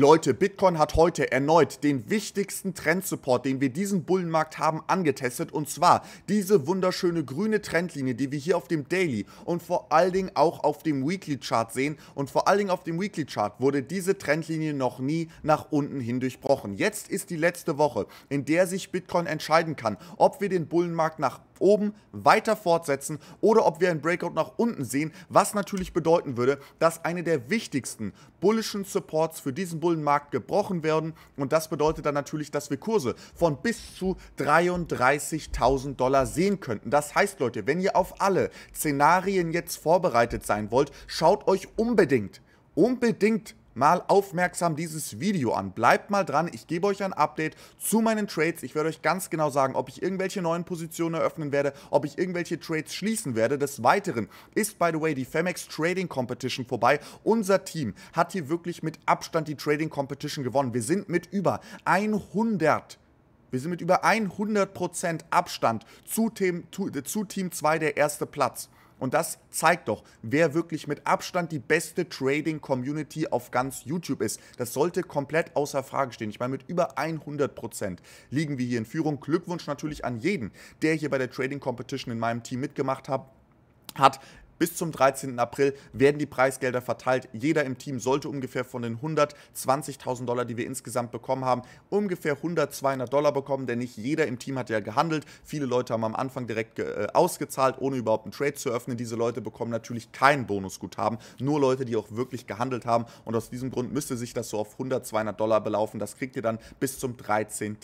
Leute, Bitcoin hat heute erneut den wichtigsten Trendsupport, den wir diesen Bullenmarkt haben, angetestet. Und zwar diese wunderschöne grüne Trendlinie, die wir hier auf dem Daily und vor allen Dingen auch auf dem Weekly Chart sehen. Und vor allen Dingen auf dem Weekly Chart wurde diese Trendlinie noch nie nach unten hin durchbrochen. Jetzt ist die letzte Woche, in der sich Bitcoin entscheiden kann, ob wir den Bullenmarkt nach oben weiter fortsetzen oder ob wir ein Breakout nach unten sehen, was natürlich bedeuten würde, dass eine der wichtigsten bullischen Supports für diesen Bullenmarkt gebrochen werden und das bedeutet dann natürlich, dass wir Kurse von bis zu 33.000 Dollar sehen könnten. Das heißt, Leute, wenn ihr auf alle Szenarien jetzt vorbereitet sein wollt, schaut euch unbedingt, unbedingt mal aufmerksam dieses Video an. Bleibt mal dran, ich gebe euch ein Update zu meinen Trades. Ich werde euch ganz genau sagen, ob ich irgendwelche neuen Positionen eröffnen werde, ob ich irgendwelche Trades schließen werde. Des Weiteren ist, by the way, die Femex Trading Competition vorbei. Unser Team hat hier wirklich mit Abstand die Trading Competition gewonnen. Wir sind mit über 100 wir sind mit über 100% Abstand zu Team, zu, zu Team 2 der erste Platz. Und das zeigt doch, wer wirklich mit Abstand die beste Trading-Community auf ganz YouTube ist. Das sollte komplett außer Frage stehen. Ich meine, mit über 100 Prozent liegen wir hier in Führung. Glückwunsch natürlich an jeden, der hier bei der Trading Competition in meinem Team mitgemacht hat hat. Bis zum 13. April werden die Preisgelder verteilt. Jeder im Team sollte ungefähr von den 120.000 Dollar, die wir insgesamt bekommen haben, ungefähr 100, 200 Dollar bekommen, denn nicht jeder im Team hat ja gehandelt. Viele Leute haben am Anfang direkt äh, ausgezahlt, ohne überhaupt einen Trade zu öffnen. Diese Leute bekommen natürlich kein Bonusguthaben, nur Leute, die auch wirklich gehandelt haben. Und aus diesem Grund müsste sich das so auf 100, 200 Dollar belaufen. Das kriegt ihr dann bis zum 13.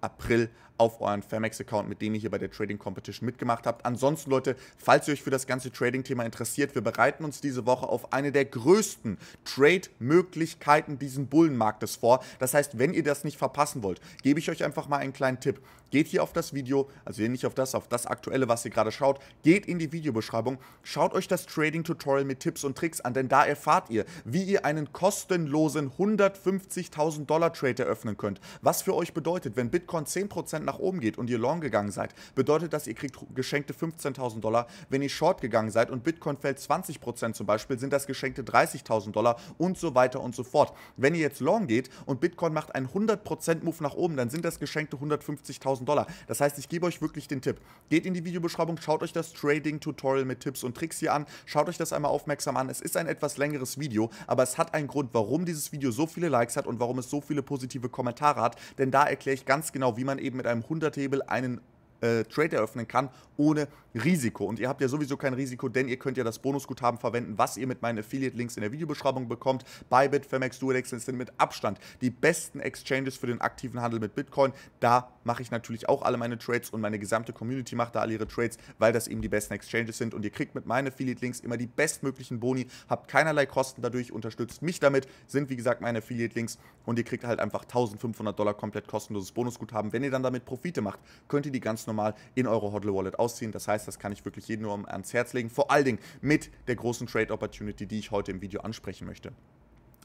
April auf euren Famex-Account, mit dem ihr hier bei der Trading Competition mitgemacht habt. Ansonsten, Leute, falls ihr euch für das ganze Trading-Thema interessiert, wir bereiten uns diese Woche auf eine der größten Trade-Möglichkeiten diesen Bullenmarktes vor. Das heißt, wenn ihr das nicht verpassen wollt, gebe ich euch einfach mal einen kleinen Tipp. Geht hier auf das Video, also hier nicht auf das, auf das aktuelle, was ihr gerade schaut, geht in die Videobeschreibung, schaut euch das Trading-Tutorial mit Tipps und Tricks an, denn da erfahrt ihr, wie ihr einen kostenlosen 150.000 Dollar Trade eröffnen könnt. Was für euch bedeutet, wenn Bitcoin 10% nach nach oben geht und ihr long gegangen seid, bedeutet das, ihr kriegt geschenkte 15.000 Dollar. Wenn ihr short gegangen seid und Bitcoin fällt 20% zum Beispiel, sind das geschenkte 30.000 Dollar und so weiter und so fort. Wenn ihr jetzt long geht und Bitcoin macht einen 100% Move nach oben, dann sind das geschenkte 150.000 Dollar. Das heißt, ich gebe euch wirklich den Tipp. Geht in die Videobeschreibung, schaut euch das Trading-Tutorial mit Tipps und Tricks hier an, schaut euch das einmal aufmerksam an. Es ist ein etwas längeres Video, aber es hat einen Grund, warum dieses Video so viele Likes hat und warum es so viele positive Kommentare hat, denn da erkläre ich ganz genau, wie man eben mit einem einem 100-Hebel einen äh, Trade eröffnen kann, ohne Risiko. Und ihr habt ja sowieso kein Risiko, denn ihr könnt ja das Bonusguthaben verwenden, was ihr mit meinen Affiliate-Links in der Videobeschreibung bekommt. Bybit, Femex, Duodex sind mit Abstand die besten Exchanges für den aktiven Handel mit Bitcoin. Da mache ich natürlich auch alle meine Trades und meine gesamte Community macht da alle ihre Trades, weil das eben die besten Exchanges sind und ihr kriegt mit meinen Affiliate-Links immer die bestmöglichen Boni, habt keinerlei Kosten dadurch, unterstützt mich damit, sind wie gesagt meine Affiliate-Links und ihr kriegt halt einfach 1500 Dollar komplett kostenloses Bonusguthaben. Wenn ihr dann damit Profite macht, könnt ihr die ganz normal in eure Hodl-Wallet ausziehen. Das heißt, das kann ich wirklich jedem nur ans Herz legen, vor allen Dingen mit der großen Trade-Opportunity, die ich heute im Video ansprechen möchte.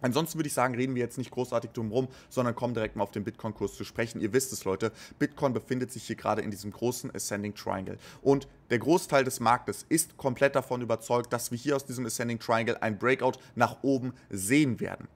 Ansonsten würde ich sagen, reden wir jetzt nicht großartig drum sondern kommen direkt mal auf den Bitcoin-Kurs zu sprechen. Ihr wisst es, Leute, Bitcoin befindet sich hier gerade in diesem großen Ascending Triangle. Und der Großteil des Marktes ist komplett davon überzeugt, dass wir hier aus diesem Ascending Triangle ein Breakout nach oben sehen werden.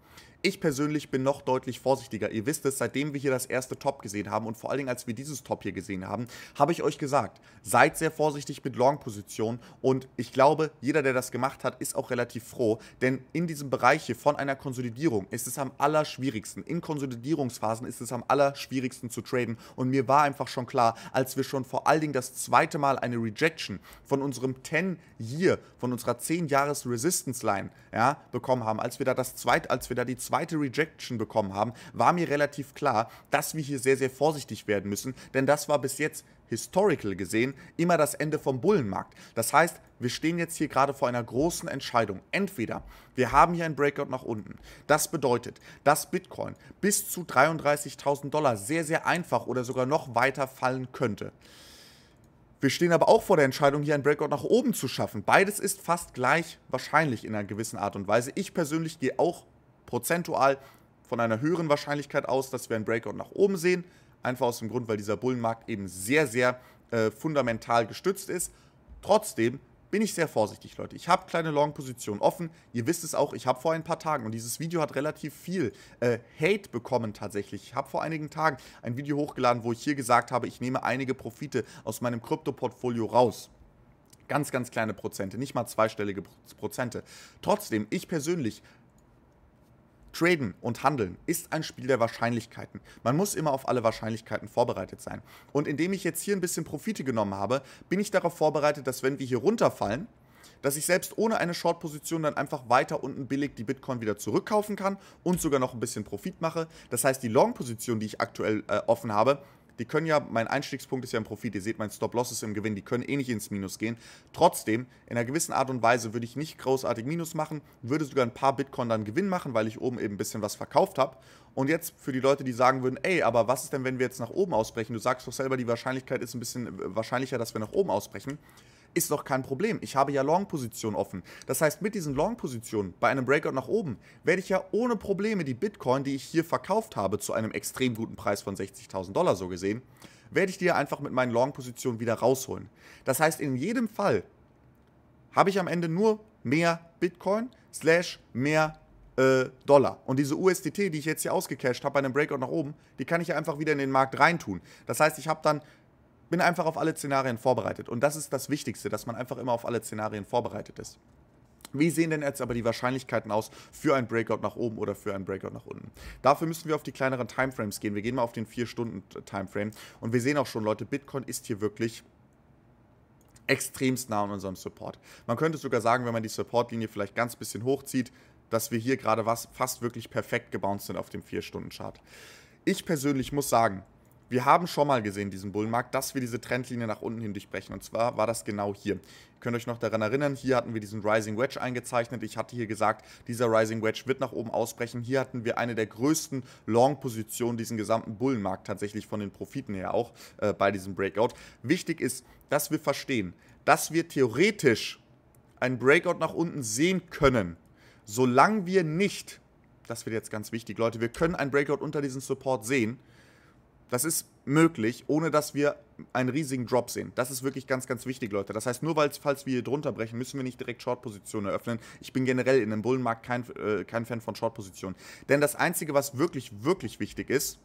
Ich persönlich bin noch deutlich vorsichtiger. Ihr wisst es, seitdem wir hier das erste Top gesehen haben und vor allen Dingen, als wir dieses Top hier gesehen haben, habe ich euch gesagt, seid sehr vorsichtig mit Long-Positionen und ich glaube, jeder, der das gemacht hat, ist auch relativ froh, denn in diesem Bereich hier von einer Konsolidierung ist es am allerschwierigsten. In Konsolidierungsphasen ist es am allerschwierigsten zu traden und mir war einfach schon klar, als wir schon vor allen Dingen das zweite Mal eine Rejection von unserem 10-Year, von unserer 10-Jahres-Resistance-Line ja, bekommen haben, als wir da das zweite, als wir da die zweite Rejection bekommen haben, war mir relativ klar, dass wir hier sehr, sehr vorsichtig werden müssen, denn das war bis jetzt historical gesehen immer das Ende vom Bullenmarkt. Das heißt, wir stehen jetzt hier gerade vor einer großen Entscheidung. Entweder wir haben hier ein Breakout nach unten. Das bedeutet, dass Bitcoin bis zu 33.000 Dollar sehr, sehr einfach oder sogar noch weiter fallen könnte. Wir stehen aber auch vor der Entscheidung, hier ein Breakout nach oben zu schaffen. Beides ist fast gleich wahrscheinlich in einer gewissen Art und Weise. Ich persönlich gehe auch prozentual von einer höheren Wahrscheinlichkeit aus, dass wir einen Breakout nach oben sehen. Einfach aus dem Grund, weil dieser Bullenmarkt eben sehr, sehr äh, fundamental gestützt ist. Trotzdem bin ich sehr vorsichtig, Leute. Ich habe kleine Long-Positionen offen. Ihr wisst es auch, ich habe vor ein paar Tagen, und dieses Video hat relativ viel äh, Hate bekommen tatsächlich. Ich habe vor einigen Tagen ein Video hochgeladen, wo ich hier gesagt habe, ich nehme einige Profite aus meinem Krypto-Portfolio raus. Ganz, ganz kleine Prozente, nicht mal zweistellige Prozente. Trotzdem, ich persönlich Traden und Handeln ist ein Spiel der Wahrscheinlichkeiten. Man muss immer auf alle Wahrscheinlichkeiten vorbereitet sein. Und indem ich jetzt hier ein bisschen Profite genommen habe, bin ich darauf vorbereitet, dass wenn wir hier runterfallen, dass ich selbst ohne eine Short-Position dann einfach weiter unten billig die Bitcoin wieder zurückkaufen kann und sogar noch ein bisschen Profit mache. Das heißt, die Long-Position, die ich aktuell äh, offen habe, die können ja, mein Einstiegspunkt ist ja im Profit, ihr seht, mein Stop-Loss ist im Gewinn, die können eh nicht ins Minus gehen. Trotzdem, in einer gewissen Art und Weise würde ich nicht großartig Minus machen, würde sogar ein paar Bitcoin dann Gewinn machen, weil ich oben eben ein bisschen was verkauft habe. Und jetzt für die Leute, die sagen würden, ey, aber was ist denn, wenn wir jetzt nach oben ausbrechen? Du sagst doch selber, die Wahrscheinlichkeit ist ein bisschen äh, wahrscheinlicher, dass wir nach oben ausbrechen ist doch kein Problem. Ich habe ja Long-Positionen offen. Das heißt, mit diesen Long-Positionen bei einem Breakout nach oben werde ich ja ohne Probleme die Bitcoin, die ich hier verkauft habe, zu einem extrem guten Preis von 60.000 Dollar so gesehen, werde ich die einfach mit meinen Long-Positionen wieder rausholen. Das heißt, in jedem Fall habe ich am Ende nur mehr Bitcoin slash mehr äh, Dollar. Und diese USDT, die ich jetzt hier ausgecashed habe bei einem Breakout nach oben, die kann ich ja einfach wieder in den Markt reintun. Das heißt, ich habe dann bin einfach auf alle Szenarien vorbereitet. Und das ist das Wichtigste, dass man einfach immer auf alle Szenarien vorbereitet ist. Wie sehen denn jetzt aber die Wahrscheinlichkeiten aus für ein Breakout nach oben oder für ein Breakout nach unten? Dafür müssen wir auf die kleineren Timeframes gehen. Wir gehen mal auf den 4-Stunden-Timeframe und wir sehen auch schon, Leute, Bitcoin ist hier wirklich extremst nah an unserem Support. Man könnte sogar sagen, wenn man die Supportlinie vielleicht ganz bisschen hochzieht, dass wir hier gerade was fast wirklich perfekt gebounced sind auf dem 4-Stunden-Chart. Ich persönlich muss sagen, wir haben schon mal gesehen, diesen Bullenmarkt, dass wir diese Trendlinie nach unten hin durchbrechen. Und zwar war das genau hier. Ihr könnt euch noch daran erinnern, hier hatten wir diesen Rising Wedge eingezeichnet. Ich hatte hier gesagt, dieser Rising Wedge wird nach oben ausbrechen. Hier hatten wir eine der größten Long-Positionen, diesen gesamten Bullenmarkt tatsächlich von den Profiten her auch äh, bei diesem Breakout. Wichtig ist, dass wir verstehen, dass wir theoretisch einen Breakout nach unten sehen können, solange wir nicht, das wird jetzt ganz wichtig, Leute, wir können einen Breakout unter diesem Support sehen, das ist möglich, ohne dass wir einen riesigen Drop sehen. Das ist wirklich ganz, ganz wichtig, Leute. Das heißt, nur weil, falls wir hier drunter brechen, müssen wir nicht direkt Short-Positionen eröffnen. Ich bin generell in einem Bullenmarkt kein, äh, kein Fan von Short-Positionen. Denn das Einzige, was wirklich, wirklich wichtig ist,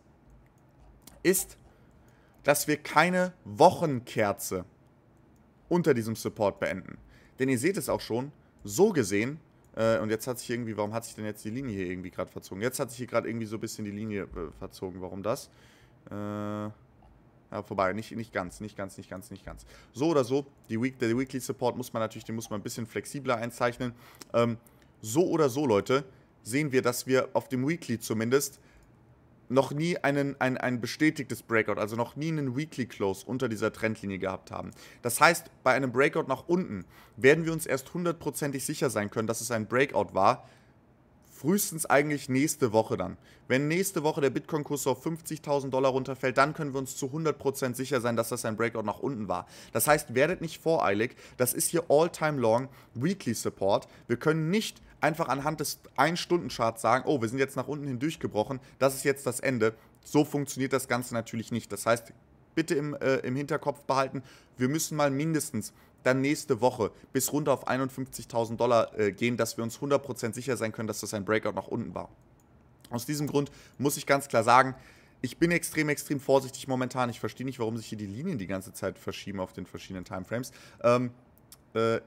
ist, dass wir keine Wochenkerze unter diesem Support beenden. Denn ihr seht es auch schon, so gesehen, äh, und jetzt hat sich irgendwie, warum hat sich denn jetzt die Linie hier irgendwie gerade verzogen? Jetzt hat sich hier gerade irgendwie so ein bisschen die Linie äh, verzogen. Warum das? Äh, ja, vorbei, nicht, nicht ganz, nicht ganz, nicht ganz, nicht ganz. So oder so, die Week, der Weekly Support muss man natürlich, den muss man ein bisschen flexibler einzeichnen. Ähm, so oder so, Leute, sehen wir, dass wir auf dem Weekly zumindest noch nie einen, ein, ein bestätigtes Breakout, also noch nie einen Weekly Close unter dieser Trendlinie gehabt haben. Das heißt, bei einem Breakout nach unten werden wir uns erst hundertprozentig sicher sein können, dass es ein Breakout war, frühestens eigentlich nächste Woche dann. Wenn nächste Woche der Bitcoin-Kurs auf 50.000 Dollar runterfällt, dann können wir uns zu 100% sicher sein, dass das ein Breakout nach unten war. Das heißt, werdet nicht voreilig. Das ist hier All-Time-Long Weekly Support. Wir können nicht einfach anhand des 1-Stunden-Charts sagen, oh, wir sind jetzt nach unten hindurchgebrochen, das ist jetzt das Ende. So funktioniert das Ganze natürlich nicht. Das heißt, bitte im, äh, im Hinterkopf behalten, wir müssen mal mindestens dann nächste Woche bis runter auf 51.000 Dollar äh, gehen, dass wir uns 100% sicher sein können, dass das ein Breakout nach unten war. Aus diesem Grund muss ich ganz klar sagen, ich bin extrem, extrem vorsichtig momentan. Ich verstehe nicht, warum sich hier die Linien die ganze Zeit verschieben auf den verschiedenen Timeframes. Ähm, äh,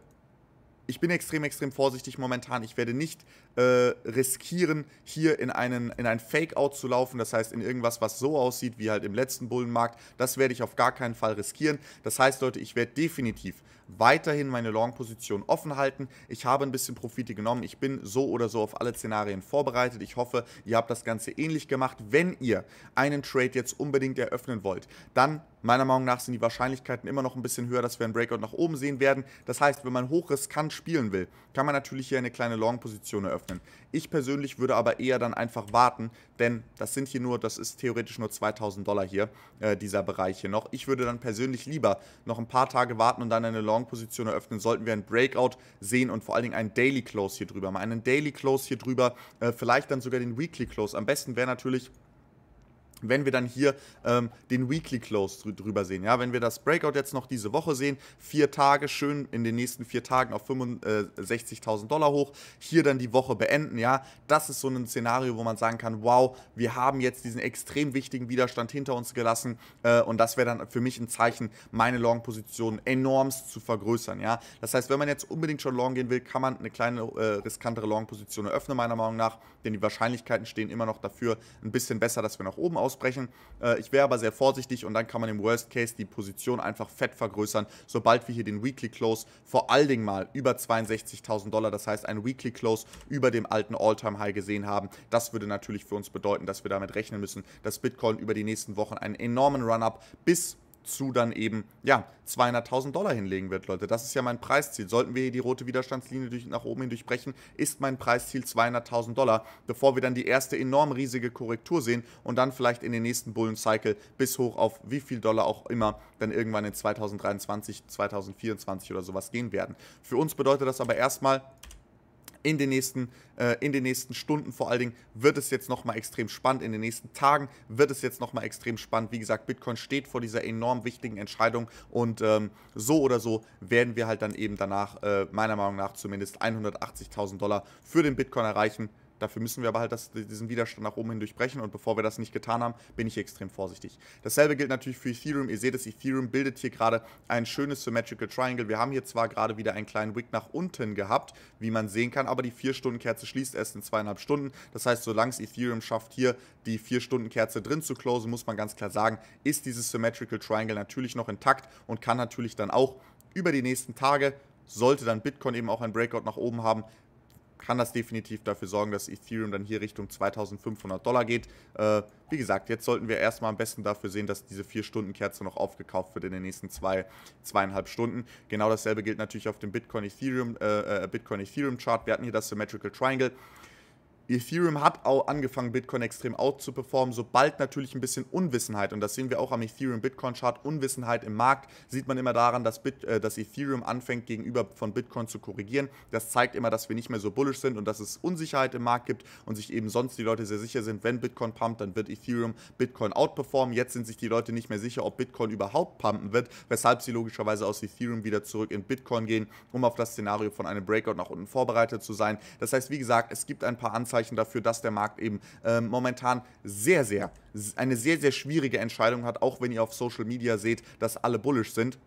ich bin extrem, extrem vorsichtig momentan. Ich werde nicht äh, riskieren, hier in, einen, in ein Fake-Out zu laufen. Das heißt, in irgendwas, was so aussieht wie halt im letzten Bullenmarkt. Das werde ich auf gar keinen Fall riskieren. Das heißt, Leute, ich werde definitiv weiterhin meine Long-Position offen halten. Ich habe ein bisschen Profite genommen. Ich bin so oder so auf alle Szenarien vorbereitet. Ich hoffe, ihr habt das Ganze ähnlich gemacht. Wenn ihr einen Trade jetzt unbedingt eröffnen wollt, dann Meiner Meinung nach sind die Wahrscheinlichkeiten immer noch ein bisschen höher, dass wir einen Breakout nach oben sehen werden. Das heißt, wenn man hochriskant spielen will, kann man natürlich hier eine kleine Long-Position eröffnen. Ich persönlich würde aber eher dann einfach warten, denn das sind hier nur, das ist theoretisch nur 2000 Dollar hier, äh, dieser Bereich hier noch. Ich würde dann persönlich lieber noch ein paar Tage warten und dann eine Long-Position eröffnen, sollten wir einen Breakout sehen und vor allen Dingen einen Daily Close hier drüber. Mal einen Daily Close hier drüber, äh, vielleicht dann sogar den Weekly Close. Am besten wäre natürlich wenn wir dann hier ähm, den Weekly Close drü drüber sehen. Ja, wenn wir das Breakout jetzt noch diese Woche sehen, vier Tage schön in den nächsten vier Tagen auf 65.000 äh, Dollar hoch, hier dann die Woche beenden. Ja, das ist so ein Szenario, wo man sagen kann, wow, wir haben jetzt diesen extrem wichtigen Widerstand hinter uns gelassen äh, und das wäre dann für mich ein Zeichen, meine Long-Position enormst zu vergrößern. Ja, das heißt, wenn man jetzt unbedingt schon Long gehen will, kann man eine kleine äh, riskantere Long-Position eröffnen meiner Meinung nach, denn die Wahrscheinlichkeiten stehen immer noch dafür ein bisschen besser, dass wir nach oben aus ausbrechen. Äh, ich wäre aber sehr vorsichtig und dann kann man im Worst Case die Position einfach fett vergrößern, sobald wir hier den Weekly Close vor allen Dingen mal über 62.000 Dollar, das heißt ein Weekly Close über dem alten Alltime High gesehen haben. Das würde natürlich für uns bedeuten, dass wir damit rechnen müssen, dass Bitcoin über die nächsten Wochen einen enormen Run-up bis zu dann eben, ja, 200.000 Dollar hinlegen wird, Leute. Das ist ja mein Preisziel. Sollten wir hier die rote Widerstandslinie durch, nach oben hin durchbrechen, ist mein Preisziel 200.000 Dollar, bevor wir dann die erste enorm riesige Korrektur sehen und dann vielleicht in den nächsten Bullen-Cycle bis hoch auf wie viel Dollar auch immer dann irgendwann in 2023, 2024 oder sowas gehen werden. Für uns bedeutet das aber erstmal, in den nächsten, äh, in den nächsten Stunden vor allen Dingen wird es jetzt nochmal extrem spannend. In den nächsten Tagen wird es jetzt nochmal extrem spannend. Wie gesagt, Bitcoin steht vor dieser enorm wichtigen Entscheidung und ähm, so oder so werden wir halt dann eben danach, äh, meiner Meinung nach zumindest, 180.000 Dollar für den Bitcoin erreichen. Dafür müssen wir aber halt das, diesen Widerstand nach oben hin durchbrechen und bevor wir das nicht getan haben, bin ich extrem vorsichtig. Dasselbe gilt natürlich für Ethereum. Ihr seht es, Ethereum bildet hier gerade ein schönes Symmetrical Triangle. Wir haben hier zwar gerade wieder einen kleinen Wick nach unten gehabt, wie man sehen kann, aber die 4-Stunden-Kerze schließt erst in zweieinhalb Stunden. Das heißt, solange es Ethereum schafft, hier die 4-Stunden-Kerze drin zu closen, muss man ganz klar sagen, ist dieses Symmetrical Triangle natürlich noch intakt und kann natürlich dann auch über die nächsten Tage sollte dann Bitcoin eben auch ein Breakout nach oben haben, kann das definitiv dafür sorgen, dass Ethereum dann hier Richtung 2500 Dollar geht. Äh, wie gesagt, jetzt sollten wir erstmal am besten dafür sehen, dass diese 4-Stunden-Kerze noch aufgekauft wird in den nächsten zwei, 2,5 Stunden. Genau dasselbe gilt natürlich auf dem Bitcoin-Ethereum-Chart. Äh, äh, Bitcoin -Ethereum -Chart. wir hatten hier das Symmetrical Triangle. Ethereum hat auch angefangen, Bitcoin extrem out zu performen, sobald natürlich ein bisschen Unwissenheit, und das sehen wir auch am Ethereum-Bitcoin-Chart, Unwissenheit im Markt, sieht man immer daran, dass, Bit, äh, dass Ethereum anfängt, gegenüber von Bitcoin zu korrigieren. Das zeigt immer, dass wir nicht mehr so bullish sind und dass es Unsicherheit im Markt gibt und sich eben sonst die Leute sehr sicher sind, wenn Bitcoin pumpt, dann wird Ethereum Bitcoin outperformen. Jetzt sind sich die Leute nicht mehr sicher, ob Bitcoin überhaupt pumpen wird, weshalb sie logischerweise aus Ethereum wieder zurück in Bitcoin gehen, um auf das Szenario von einem Breakout nach unten vorbereitet zu sein. Das heißt, wie gesagt, es gibt ein paar Anzeichen, Anzeichen dafür, dass der Markt eben äh, momentan sehr, sehr, eine sehr, sehr schwierige Entscheidung hat, auch wenn ihr auf Social Media seht, dass alle bullish sind.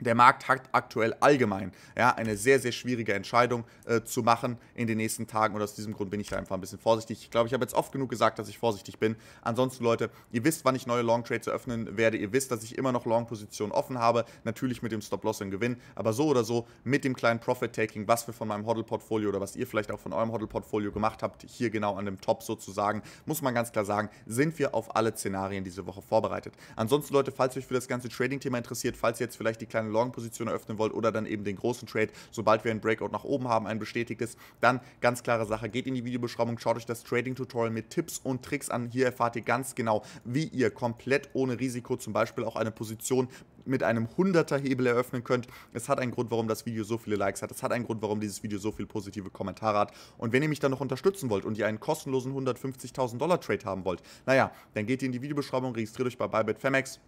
Der Markt hat aktuell allgemein ja, eine sehr, sehr schwierige Entscheidung äh, zu machen in den nächsten Tagen. Und aus diesem Grund bin ich da einfach ein bisschen vorsichtig. Ich glaube, ich habe jetzt oft genug gesagt, dass ich vorsichtig bin. Ansonsten, Leute, ihr wisst, wann ich neue Long Trades eröffnen werde. Ihr wisst, dass ich immer noch Long-Positionen offen habe. Natürlich mit dem Stop-Loss im Gewinn. Aber so oder so mit dem kleinen Profit-Taking, was wir von meinem Hodl-Portfolio oder was ihr vielleicht auch von eurem Hodl-Portfolio gemacht habt, hier genau an dem Top sozusagen, muss man ganz klar sagen, sind wir auf alle Szenarien diese Woche vorbereitet. Ansonsten, Leute, falls euch für das ganze Trading-Thema interessiert, falls ihr jetzt vielleicht die kleine eine Long-Position eröffnen wollt oder dann eben den großen Trade, sobald wir ein Breakout nach oben haben, ein bestätigtes, dann ganz klare Sache, geht in die Videobeschreibung, schaut euch das Trading-Tutorial mit Tipps und Tricks an. Hier erfahrt ihr ganz genau, wie ihr komplett ohne Risiko zum Beispiel auch eine Position mit einem 100er Hebel eröffnen könnt. Es hat einen Grund, warum das Video so viele Likes hat. Es hat einen Grund, warum dieses Video so viele positive Kommentare hat. Und wenn ihr mich dann noch unterstützen wollt und ihr einen kostenlosen 150.000 Dollar Trade haben wollt, naja, dann geht ihr in die Videobeschreibung, registriert euch bei Bybit Femex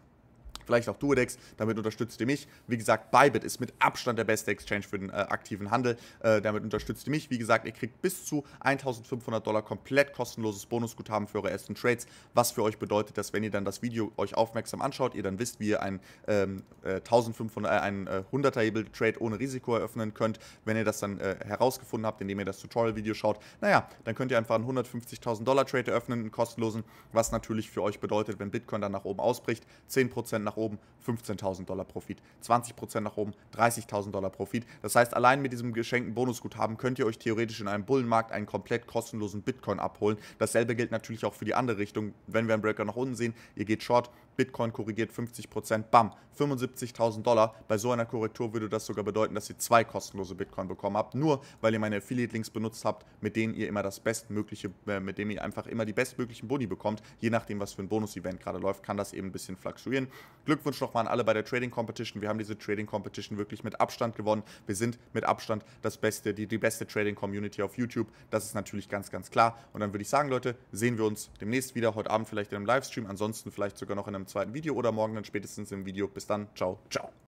vielleicht auch Duodex, damit unterstützt ihr mich. Wie gesagt, Bybit ist mit Abstand der beste Exchange für den äh, aktiven Handel, äh, damit unterstützt ihr mich. Wie gesagt, ihr kriegt bis zu 1500 Dollar komplett kostenloses Bonusguthaben für eure ersten Trades, was für euch bedeutet, dass wenn ihr dann das Video euch aufmerksam anschaut, ihr dann wisst, wie ihr einen, ähm, 1500, äh, 100er äh, äh, Hebel Trade ohne Risiko eröffnen könnt. Wenn ihr das dann äh, herausgefunden habt, indem ihr das Tutorial-Video schaut, naja, dann könnt ihr einfach einen 150.000 Dollar Trade eröffnen, einen kostenlosen, was natürlich für euch bedeutet, wenn Bitcoin dann nach oben ausbricht, 10% nach oben, 15.000 Dollar Profit. 20% nach oben, 30.000 Dollar Profit. Das heißt, allein mit diesem geschenkten Bonusguthaben könnt ihr euch theoretisch in einem Bullenmarkt einen komplett kostenlosen Bitcoin abholen. Dasselbe gilt natürlich auch für die andere Richtung. Wenn wir einen Breaker nach unten sehen, ihr geht short, Bitcoin korrigiert 50%, bam, 75.000 Dollar. Bei so einer Korrektur würde das sogar bedeuten, dass ihr zwei kostenlose Bitcoin bekommen habt, nur weil ihr meine Affiliate-Links benutzt habt, mit denen ihr immer das bestmögliche, äh, mit dem ihr einfach immer die bestmöglichen Boni bekommt. Je nachdem, was für ein Bonus-Event gerade läuft, kann das eben ein bisschen fluktuieren. Glückwunsch nochmal an alle bei der Trading Competition. Wir haben diese Trading Competition wirklich mit Abstand gewonnen. Wir sind mit Abstand das beste, die, die beste Trading Community auf YouTube. Das ist natürlich ganz, ganz klar. Und dann würde ich sagen, Leute, sehen wir uns demnächst wieder. Heute Abend vielleicht in einem Livestream, ansonsten vielleicht sogar noch in einem zweiten Video oder morgen dann spätestens im Video. Bis dann. Ciao, ciao.